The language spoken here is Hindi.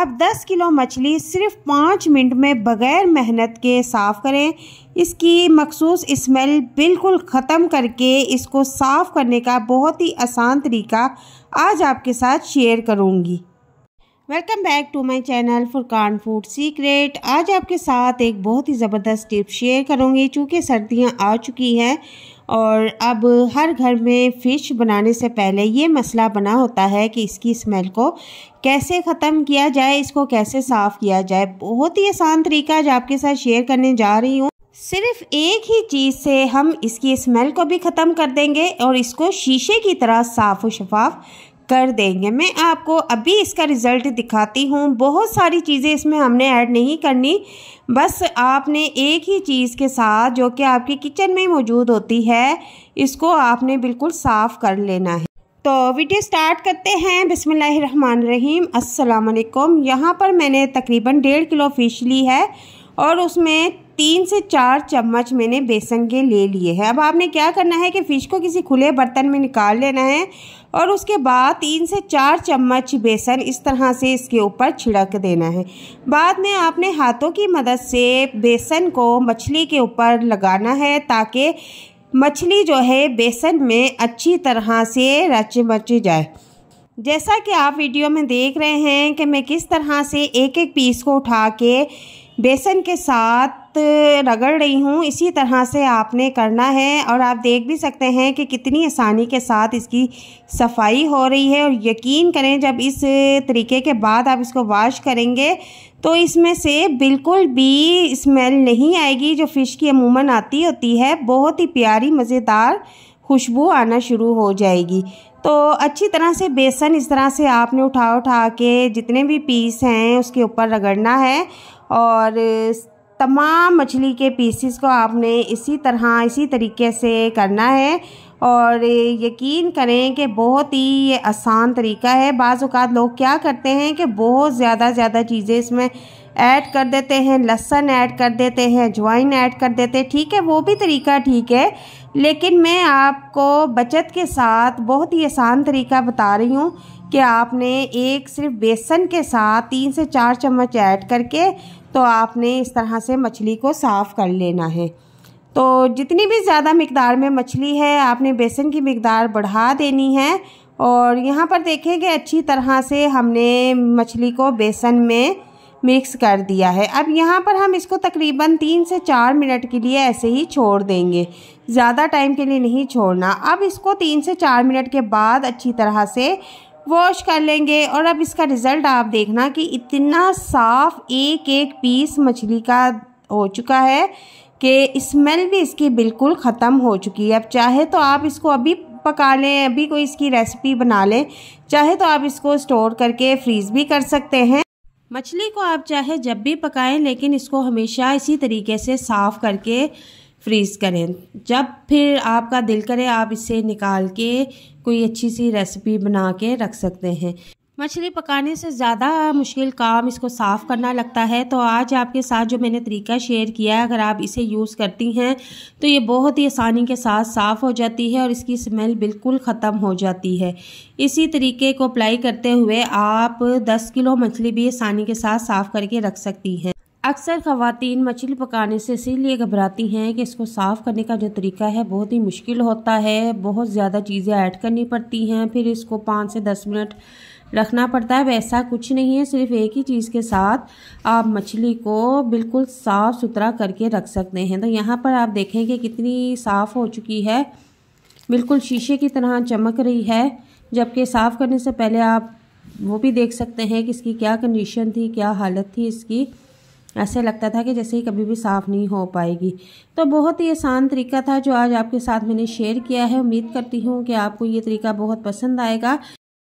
अब 10 किलो मछली सिर्फ पाँच मिनट में बग़ैर मेहनत के साफ़ करें इसकी मखसूस स्मेल बिल्कुल ख़त्म करके इसको साफ़ करने का बहुत ही आसान तरीका आज आपके साथ शेयर करूँगी welcome back to my channel Furqan food secret आज आपके साथ एक बहुत ही ज़बरदस्त टिप शेयर करूँगी चूँकि सर्दियाँ आ चुकी हैं और अब हर घर में फ़िश बनाने से पहले ये मसला बना होता है कि इसकी स्मेल को कैसे ख़त्म किया जाए इसको कैसे साफ़ किया जाए बहुत ही आसान तरीका जो आपके साथ शेयर करने जा रही हूँ सिर्फ एक ही चीज़ से हम इसकी स्मेल को भी ख़त्म कर देंगे और इसको शीशे की तरह साफ़ व शफाफ कर देंगे मैं आपको अभी इसका रिज़ल्ट दिखाती हूँ बहुत सारी चीज़ें इसमें हमने ऐड नहीं करनी बस आपने एक ही चीज़ के साथ जो कि आपकी किचन में मौजूद होती है इसको आपने बिल्कुल साफ़ कर लेना है तो वीडियो स्टार्ट करते हैं बिसमीम असलकुम यहाँ पर मैंने तकरीबन डेढ़ किलो फ़िश ली है और उसमें तीन से चार चम्मच मैंने बेसन के ले लिए हैं अब आपने क्या करना है कि फ़िश को किसी खुले बर्तन में निकाल लेना है और उसके बाद तीन से चार चम्मच बेसन इस तरह से इसके ऊपर छिड़क देना है बाद में आपने हाथों की मदद से बेसन को मछली के ऊपर लगाना है ताकि मछली जो है बेसन में अच्छी तरह से रच मच जाए जैसा कि आप वीडियो में देख रहे हैं कि मैं किस तरह से एक एक पीस को उठा के बेसन के साथ रगड़ रही हूँ इसी तरह से आपने करना है और आप देख भी सकते हैं कि कितनी आसानी के साथ इसकी सफाई हो रही है और यकीन करें जब इस तरीके के बाद आप इसको वॉश करेंगे तो इसमें से बिल्कुल भी स्मेल नहीं आएगी जो फ़िश की अमूमन आती होती है बहुत ही प्यारी मज़ेदार खुशबू आना शुरू हो जाएगी तो अच्छी तरह से बेसन इस तरह से आपने उठा उठा के जितने भी पीस हैं उसके ऊपर रगड़ना है और तमाम मछली के पीसीस को आपने इसी तरह इसी तरीके से करना है और यकीन करें कि बहुत ही ये आसान तरीका है बाज़ात लोग क्या करते हैं कि बहुत ज़्यादा ज़्यादा चीज़ें इसमें ऐड कर देते हैं लहसन ऐड कर देते हैं ज्वाइन ऐड कर देते हैं ठीक है वो भी तरीका ठीक है लेकिन मैं आपको बचत के साथ बहुत ही आसान तरीका बता रही हूँ कि आपने एक सिर्फ बेसन के साथ तीन से चार चम्मच ऐड करके तो आपने इस तरह से मछली को साफ़ कर लेना है तो जितनी भी ज़्यादा मकदार में मछली है आपने बेसन की मकदार बढ़ा देनी है और यहाँ पर देखें कि अच्छी तरह से हमने मछली को बेसन में मिक्स कर दिया है अब यहाँ पर हम इसको तकरीबन तीन से चार मिनट के लिए ऐसे ही छोड़ देंगे ज़्यादा टाइम के लिए नहीं छोड़ना अब इसको तीन से चार मिनट के बाद अच्छी तरह से वॉश कर लेंगे और अब इसका रिज़ल्ट आप देखना कि इतना साफ़ एक एक पीस मछली का हो चुका है कि स्मेल भी इसकी बिल्कुल ख़त्म हो चुकी है अब चाहे तो आप इसको अभी पका लें अभी कोई इसकी रेसिपी बना लें चाहे तो आप इसको स्टोर करके फ्रीज़ भी कर सकते हैं मछली को आप चाहे जब भी पकाएं लेकिन इसको हमेशा इसी तरीके से साफ़ करके फ्रीज़ करें जब फिर आपका दिल करे आप इसे निकाल के कोई अच्छी सी रेसिपी बना के रख सकते हैं मछली पकाने से ज़्यादा मुश्किल काम इसको साफ़ करना लगता है तो आज आपके साथ जो मैंने तरीका शेयर किया है अगर आप इसे यूज़ करती हैं तो ये बहुत ही आसानी के साथ साफ़ हो जाती है और इसकी स्मेल बिल्कुल ख़त्म हो जाती है इसी तरीके को अप्लाई करते हुए आप 10 किलो मछली भी आसानी के साथ साफ़ करके रख सकती हैं अक्सर खातन मछली पकाने से इसीलिए घबराती हैं कि इसको साफ़ करने का जो तरीका है बहुत ही मुश्किल होता है बहुत ज़्यादा चीज़ें ऐड करनी पड़ती हैं फिर इसको पाँच से दस मिनट रखना पड़ता है वैसा कुछ नहीं है सिर्फ एक ही चीज़ के साथ आप मछली को बिल्कुल साफ़ सुथरा करके रख सकते हैं तो यहाँ पर आप देखेंगे कितनी साफ़ हो चुकी है बिल्कुल शीशे की तरह चमक रही है जबकि साफ़ करने से पहले आप वो भी देख सकते हैं कि इसकी क्या कंडीशन थी क्या हालत थी इसकी ऐसे लगता था कि जैसे ही कभी भी साफ़ नहीं हो पाएगी तो बहुत ही आसान तरीका था जो आज आपके साथ मैंने शेयर किया है उम्मीद करती हूँ कि आपको ये तरीका बहुत पसंद आएगा